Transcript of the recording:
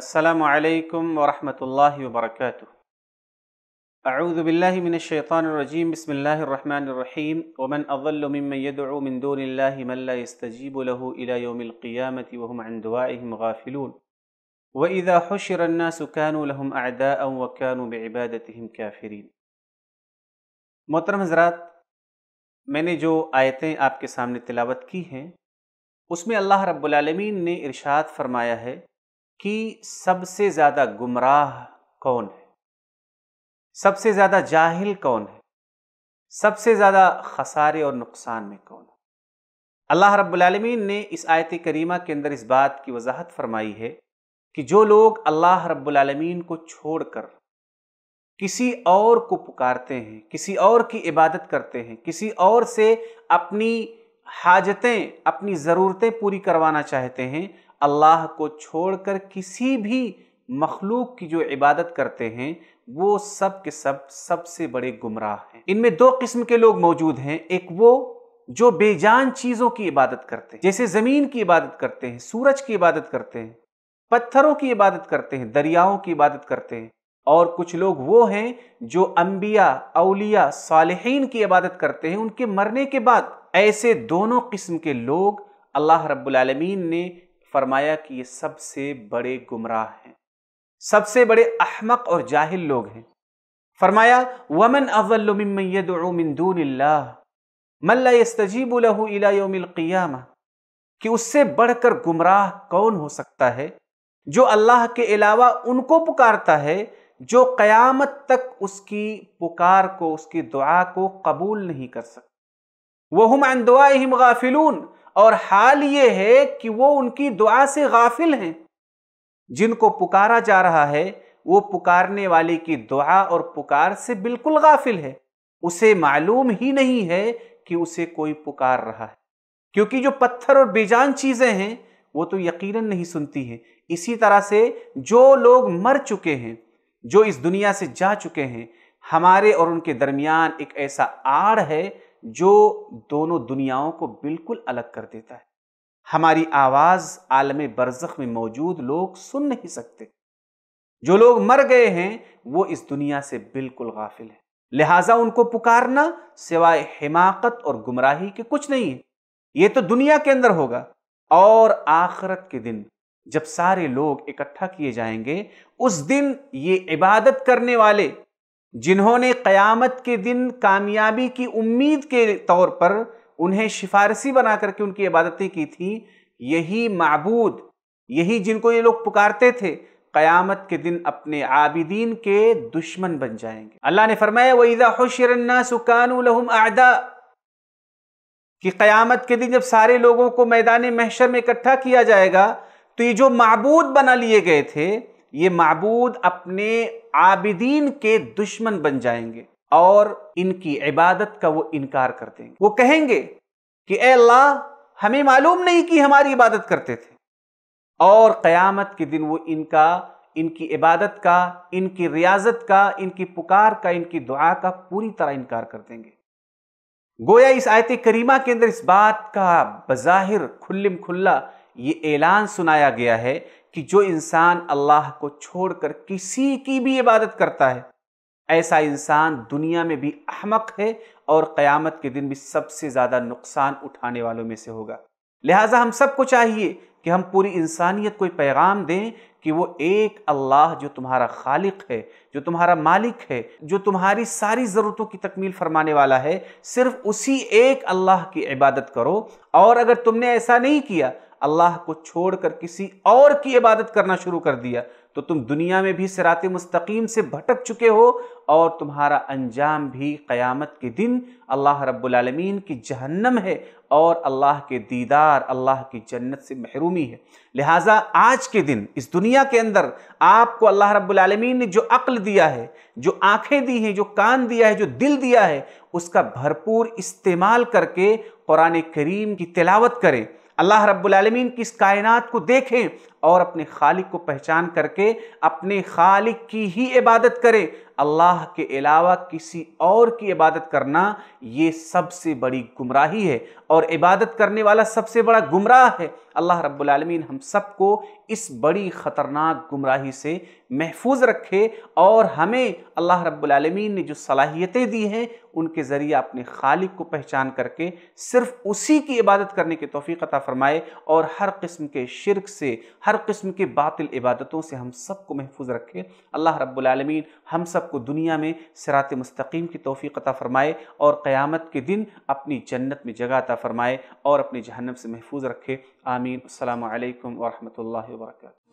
السلام عليكم ورحمة الله وبركاته أعوذ بالله من الشيطان الرجيم بسم الله الرحمن الرحيم ومن أضل ممن يدعو من دون الله من لا يستجيب له إلى يوم القيامة وهم عن دعائهم غافلون وإذا حشر الناس كانوا لهم أعداء وكانوا بعبادتهم كافرين نے جو آیتیں آپ کے سامنے تلاوت کی ہیں اس میں اللہ رب العالمین نے ارشاد فرمایا ہے कि सबसे ज़्यादा गुमराह कौन है सबसे ज़्यादा जाहिल कौन है सबसे ज़्यादा खसारे और नुकसान में कौन है अल्लाह रब्बुलमीन ने इस आयत करीमा के अंदर इस बात की वजाहत फरमाई है कि जो लोग अल्लाह रब्बुलमीन को छोड़कर किसी और को पुकारते हैं किसी और की इबादत करते हैं किसी और से अपनी हाजतें अपनी ज़रूरतें पूरी करवाना चाहते हैं अल्लाह को छोड़कर किसी भी मखलूक की जो इबादत करते हैं वो सब के सब सबसे बड़े गुमराह हैं इनमें दो किस्म के लोग मौजूद हैं एक वो जो बेजान चीज़ों की इबादत करते हैं जैसे ज़मीन की इबादत करते हैं सूरज की इबादत करते हैं पत्थरों की इबादत करते हैं दरियाओं की इबादत करते हैं और कुछ लोग वो हैं जो अम्बिया अलिया सालहीन की इबादत करते हैं उनके मरने के बाद ऐसे दोनों किस्म के लोग अल्लाह रब्बुल रबालमीन ने फरमाया कि ये सबसे बड़े गुमराह हैं सबसे बड़े अहमक और जाहिल लोग हैं फरमाया वमन मल्लाजीबलाम कि उससे बढ़कर गुमराह कौन हो सकता है जो अल्लाह के अलावा उनको पुकारता है जो कयामत तक उसकी पुकार को उसकी दुआ को कबूल नहीं कर सकता वह हम दुआ ही मुगाफिलून और हाल ये है कि वो उनकी दुआ से गाफिल हैं जिनको पुकारा जा रहा है वो पुकारने वाले की दुआ और पुकार से बिल्कुल गाफिल है उसे मालूम ही नहीं है कि उसे कोई पुकार रहा है क्योंकि जो पत्थर और बेजान चीज़ें हैं वो तो यकीनन नहीं सुनती हैं इसी तरह से जो लोग मर चुके हैं जो इस दुनिया से जा चुके हैं हमारे और उनके दरमियान एक ऐसा आड़ है जो दोनों दुनियाओं को बिल्कुल अलग कर देता है हमारी आवाज़ आलम बरजख में मौजूद लोग सुन नहीं सकते जो लोग मर गए हैं वो इस दुनिया से बिल्कुल गाफिल है लिहाजा उनको पुकारना सिवाय हिमाकत और गुमराही के कुछ नहीं है ये तो दुनिया के अंदर होगा और आखरत के दिन जब सारे लोग इकट्ठा किए जाएंगे उस दिन ये इबादत करने वाले जिन्होंने क़यामत के दिन कामयाबी की उम्मीद के तौर पर उन्हें सिफारसी बना करके उनकी इबादतें की थी यही मबूद यही जिनको ये लोग पुकारते थे क़यामत के दिन अपने आबिदीन के दुश्मन बन जाएंगे अल्लाह ने फरमाया वहीदा हुशरन्ना सुकानूलहम आदा कि क़यामत के दिन जब सारे लोगों को मैदान महशर में इकट्ठा किया जाएगा तो ये जो मबूद बना लिए गए थे ये मबूद अपने आबिदीन के दुश्मन बन जाएंगे और इनकी इबादत का वो इनकार कर देंगे वो कहेंगे कि अल्लाह हमें मालूम नहीं कि हमारी इबादत करते थे और क़यामत के दिन वो इनका इनकी इबादत का इनकी रियाजत का इनकी पुकार का इनकी दुआ का पूरी तरह इनकार कर देंगे गोया इस आयत करीमा के अंदर इस बात का बज़ाहिर खुल्लम खुल्ला ये ऐलान सुनाया गया है कि जो इंसान अल्लाह को छोड़कर किसी की भी इबादत करता है ऐसा इंसान दुनिया में भी अहमक है और क़यामत के दिन भी सबसे ज़्यादा नुकसान उठाने वालों में से होगा लिहाजा हम सबको चाहिए कि हम पूरी इंसानियत को पैगाम दें कि वो एक अल्लाह जो तुम्हारा खालिक है जो तुम्हारा मालिक है जो तुम्हारी सारी ज़रूरतों की तकमील फरमाने वाला है सिर्फ उसी एक अल्लाह की इबादत करो और अगर तुमने ऐसा नहीं किया अल्लाह को छोड़कर किसी और की इबादत करना शुरू कर दिया तो तुम दुनिया में भी सरात मुस्तकीम से भटक चुके हो और तुम्हारा अंजाम भी क़यामत के दिन अल्लाह रब्बुलमीन की जहन्नम है और अल्लाह के दीदार अल्लाह की जन्नत से महरूमी है लिहाजा आज के दिन इस दुनिया के अंदर आपको अल्लाह रब्बुलमीन ने जो अक्ल दिया है जो आँखें दी हैं जो कान दिया है जो दिल दिया है उसका भरपूर इस्तेमाल करके कुरान करीम की तिलावत करें अल्लाह रब्बुलमीन की इस कायनात को देखें और अपने खालिक को पहचान करके अपने खालिक की ही इबादत करें अल्लाह के अलावा किसी और की इबादत करना ये सबसे बड़ी गुमराही है और इबादत करने वाला सबसे बड़ा गुमराह है अल्लाह रब्बुलमीन हम सबको इस बड़ी ख़तरनाक गुमराही से महफूज रखे और हमें अल्लाह रब्बुलमीन ने जो सलाहियतें दी हैं उनके ज़रिए अपने खालिक को पहचान करके सिर्फ उसी की इबादत करने की तोफ़ी अता फ़रमाए और हर किस्म के शिरक से हर किस्म के बातिल इबादतों से हम सबको महफूज रखे अल्लाह रब्बुलमीन हम सबको दुनिया में सरात मस्तकीम की तोफ़ी अता फ़रमाए और क़यामत के दिन अपनी जन्नत में जगह अता फ़रमाए और अपने जहन्नम से महफूज रखे आमीन अल्लाम वरहमल الله وبركاته